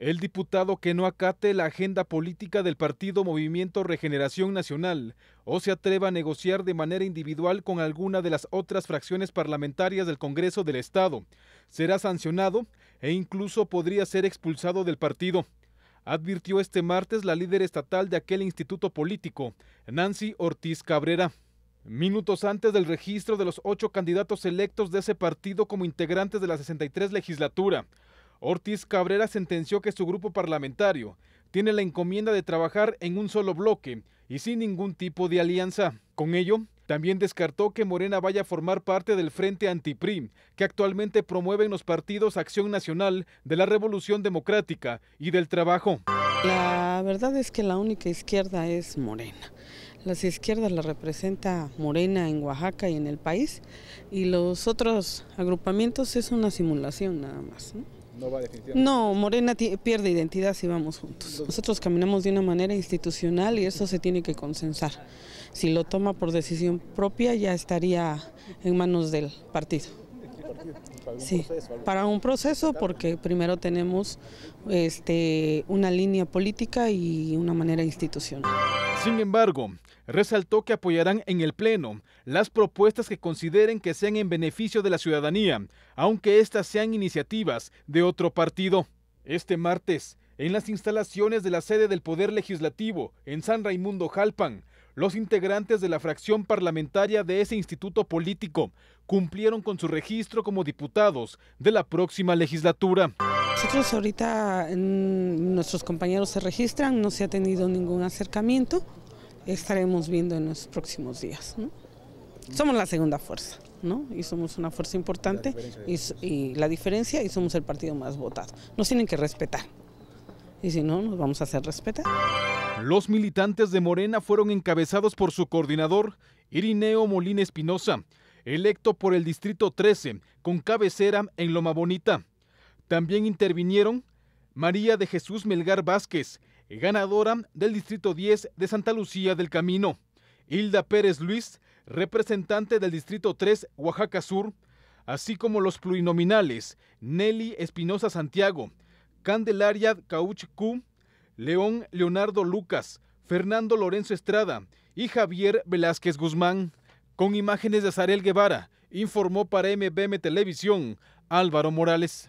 El diputado que no acate la agenda política del partido Movimiento Regeneración Nacional o se atreva a negociar de manera individual con alguna de las otras fracciones parlamentarias del Congreso del Estado será sancionado e incluso podría ser expulsado del partido. Advirtió este martes la líder estatal de aquel instituto político, Nancy Ortiz Cabrera. Minutos antes del registro de los ocho candidatos electos de ese partido como integrantes de la 63 legislatura, Ortiz Cabrera sentenció que su grupo parlamentario tiene la encomienda de trabajar en un solo bloque y sin ningún tipo de alianza. Con ello, también descartó que Morena vaya a formar parte del Frente Antiprim, que actualmente promueven los partidos Acción Nacional de la Revolución Democrática y del Trabajo. La verdad es que la única izquierda es Morena. Las izquierdas la representa Morena en Oaxaca y en el país y los otros agrupamientos es una simulación nada más. No Morena pierde identidad si vamos juntos. Nosotros caminamos de una manera institucional y eso se tiene que consensar. Si lo toma por decisión propia ya estaría en manos del partido. ¿Para sí, para un proceso porque primero tenemos este, una línea política y una manera institucional. Sin embargo, resaltó que apoyarán en el Pleno las propuestas que consideren que sean en beneficio de la ciudadanía, aunque estas sean iniciativas de otro partido. Este martes, en las instalaciones de la sede del Poder Legislativo, en San Raimundo Jalpan, los integrantes de la fracción parlamentaria de ese instituto político cumplieron con su registro como diputados de la próxima legislatura. Nosotros ahorita, nuestros compañeros se registran, no se ha tenido ningún acercamiento, estaremos viendo en los próximos días. Somos la segunda fuerza, ¿no? Y somos una fuerza importante y, y, la diferencia y somos el partido más votado. Nos tienen que respetar y si no, nos vamos a hacer respetar. Los militantes de Morena fueron encabezados por su coordinador, Irineo Molina Espinosa, electo por el Distrito 13, con cabecera en Loma Bonita. También intervinieron María de Jesús Melgar Vázquez, ganadora del Distrito 10 de Santa Lucía del Camino, Hilda Pérez Luis, representante del Distrito 3 Oaxaca Sur, así como los plurinominales Nelly Espinosa Santiago, Candelaria Cauch Q, León Leonardo Lucas, Fernando Lorenzo Estrada y Javier Velázquez Guzmán. Con imágenes de Azarel Guevara, informó para MBM Televisión Álvaro Morales.